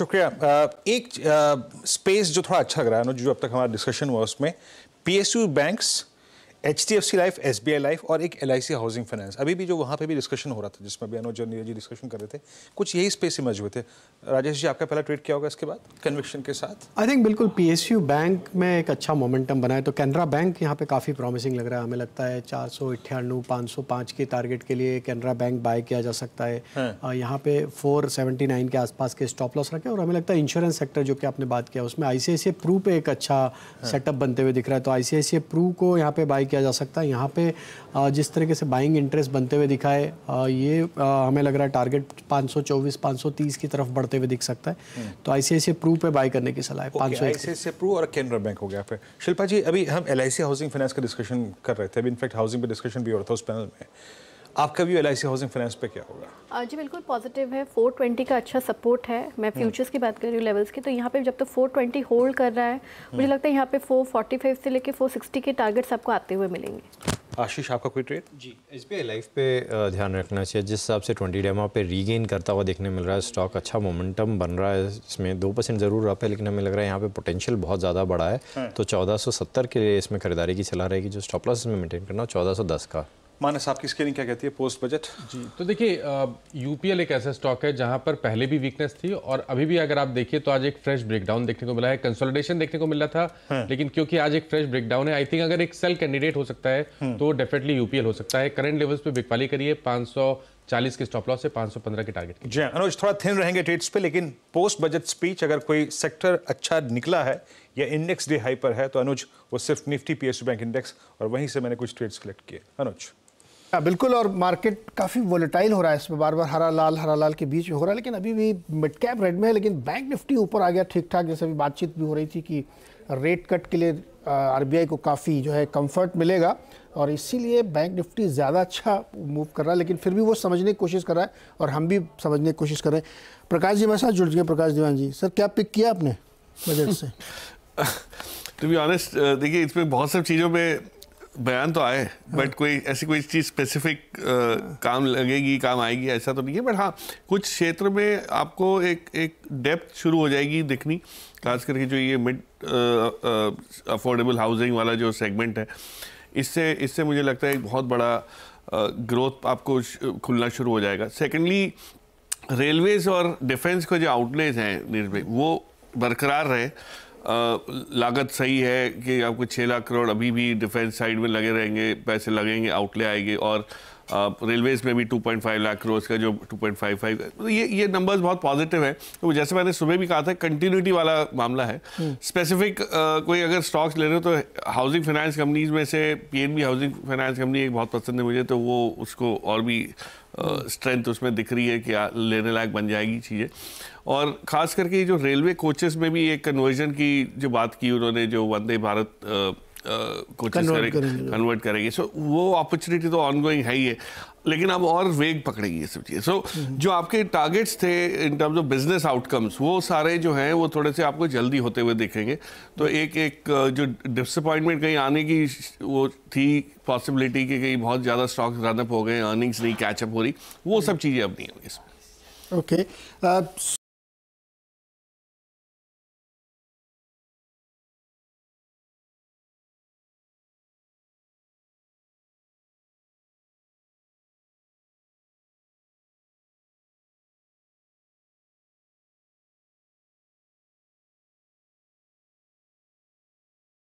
शुक्रिया एक स्पेस जो थोड़ा अच्छा लग रहा है ना जो अब तक हमारा डिस्कशन हुआ उसमें P banks H D F C life S B I life और एक L I C housing finance अभी भी जो वहाँ पे भी डिस्कशन हो रहा था जिसमें भी अनुज नीरज जी डिस्कशन कर रहे थे कुछ यही स्पेस इमर्ज हुए थे राजेश जी आपका पहला ट्वीट किया होगा इसके बाद कन्विक्शन के साथ आई थिंक बिल्कुल पी एस यू बैंक में एक अच्छा मोमेंटम बनाए तो कैनरा बैंक यहाँ पे काफ़ी प्रॉमिसिंग लग रहा है हमें लगता है चार सौ अट्ठानवे पाँच सौ पाँच के टारगेट के लिए कैनरा बैंक बाय किया जा सकता है हाँ। यहाँ पे फोर सेवेंटी नाइन के आसपास के स्टॉप लॉस रखे और हमें लगता है इंश्योरेंस सेक्टर जो कि आपने बात किया उसमें आई सी आई सी प्रू पे एक अच्छा सेटअप हाँ। बनते हुए दिख रहा है तो आई सी आई सी प्रू को यहाँ पे बाय किया जा सकता है यहाँ पे जिस तरीके से बाइंग इंटरेस्ट बनते हुए दिखाए ये हमें लग रहा है टारगेट 524 530 की तरफ बढ़ते हुए दिख सकता है हम्म। तो आईसीआईसीआई प्रूफ पे बाय करने की सलाह है पाँच सौ और केनरा बैंक हो गया फिर शिल्पा जी अभी हम एल हाउसिंग फाइनेंस का डिस्कशन कर रहे थे अभी इनफैक्ट हाउसिंग पर डिस्कशन भी हो रहा था उस पैनल में आपका view L I C housing finance पे क्या होगा जी बिल्कुल पॉजिटिव है 420 का अच्छा सपोर्ट है मैं फ्यूचर्स हम्म। की बात कर रही हूँ लेवल्स की तो यहाँ पे जब तक तो 420 होल्ड कर रहा है हम्म। मुझे लगता है यहाँ पे 445 से लेके 460 के टारगेट्स आपको आते हुए मिलेंगे आशीष आपका कोई trade G S B life पे ध्यान रखना चाहिए जिस हिसाब से ट्वेंटी डेमा पे रीगेन करता हुआ देखने मिल रहा है स्टॉक अच्छा मोमेंटम बन रहा है इसमें दो परसेंट ज़रूर अप है लेकिन हमें लग रहा है यहाँ पे पोटेंशियल बहुत ज़्यादा बड़ा है है। हाँ। तो चौदह सौ सत्तर के लिए इसमें खरीदारी की सलाह रहेगी जो स्टॉप लॉस इसमें मेंटेन करना चौदह सौ दस का मानस आपकी स्केलिंग क्या कहती है पोस्ट बजट जी तो देखिए यूपीएल एक ऐसा स्टॉक है जहां पर पहले भी वीकनेस थी और अभी भी अगर आप देखिए तो आज एक फ्रेश ब्रेकडाउन देखने को मिला है कंसोलिडेशन देखने को मिला था हाँ। लेकिन क्योंकि आज एक फ्रेश ब्रेकडाउन है आई थिंक अगर एक सेल कैंडिडेट हो सकता है हाँ। तो डेफिनेटली यूपीएल हो सकता है करंट लेवल्स पे बिकवाली करिए पांच चालीस के स्टॉप लॉस से 515 के टारगेट जी हाँ, अनुज थोड़ा थिन रहेंगे ट्रेड्स पे लेकिन पोस्ट बजट स्पीच अगर कोई सेक्टर अच्छा निकला है या इंडेक्स डे हाई पर है तो अनुज वो सिर्फ निफ्टी पीएसयू बैंक इंडेक्स और वहीं से मैंने कुछ ट्रेड्स कलेक्ट किए अनुज हाँ, बिल्कुल और मार्केट काफ़ी वोलेटाइल हो रहा है इसमें बार बार हरा लाल हरा लाल के बीच में हो रहा है लेकिन अभी भी मिड कैप रेड में है लेकिन बैंक निफ्टी ऊपर आ गया ठीक ठाक जैसे अभी बातचीत भी हो रही थी कि रेट कट के लिए आरबीआई को काफ़ी जो है कंफर्ट मिलेगा और इसीलिए बैंक निफ्टी ज़्यादा अच्छा मूव कर रहा है लेकिन फिर भी वो समझने की कोशिश कर रहा है और हम भी समझने की कोशिश कर रहे हैं प्रकाश जी हमारे साथ जुड़ गए प्रकाश दीवान जी सर क्या पिक किया आपने बजट से टू बी ऑनेस्ट देखिए इसमें बहुत सब चीज़ों में बयान तो आए हाँ। बट कोई ऐसी कोई चीज़ स्पेसिफिक हाँ। काम लगेगी काम आएगी ऐसा तो नहीं है बट हाँ कुछ क्षेत्र में आपको एक एक डेप्थ शुरू हो जाएगी दिखनी खास करके जो ये मिड अफोर्डेबल हाउसिंग वाला जो सेगमेंट है इससे इससे मुझे लगता है एक बहुत बड़ा ग्रोथ आपको खुलना शुरू हो जाएगा सेकेंडली रेलवेज़ और डिफेंस के जो आउटलेज हैं निर्भय वो बरकरार रहे लागत सही है कि आपको छः लाख करोड़ अभी भी डिफेंस साइड में लगे रहेंगे पैसे लगेंगे आउटले आएंगे और रेलवेज में भी 2.5 लाख करोड़ का जो 2.55 तो ये ये नंबर्स बहुत पॉजिटिव है तो जैसे मैंने सुबह भी कहा था कंटिन्यूटी वाला मामला है स्पेसिफिक हम्म। कोई अगर स्टॉक्स ले रहे हो तो हाउसिंग फाइनेंस कंपनीज में से पीएनबी हाउसिंग फाइनेंस कंपनी एक बहुत पसंद है मुझे तो वो उसको और भी स्ट्रेंथ uh, उसमें दिख रही है कि लेने लायक बन जाएगी चीज़ें और ख़ास करके जो रेलवे कोचेस में भी एक कन्वर्जन की जो बात की उन्होंने जो वंदे भारत कन्वर्ट करेंगे सो वो अपॉर्चुनिटी तो ऑनगोइंग है ही है लेकिन अब और वेग पकड़ेगी ये सब चीज़ें सो हम्म। जो आपके टारगेट्स थे in terms of business outcomes वो सारे जो हैं वो थोड़े से आपको जल्दी होते हुए दिखेंगे तो हम्म। एक एक जो डिसअपॉइंटमेंट कहीं आने की वो थी पॉसिबिलिटी कि कहीं बहुत ज़्यादा स्टॉक्स रनअप हो गए अर्निंग्स नहीं कैचअप हो रही वो हम्म। सब चीज़ें अब नहीं होंगी इसमें ओके okay. uh,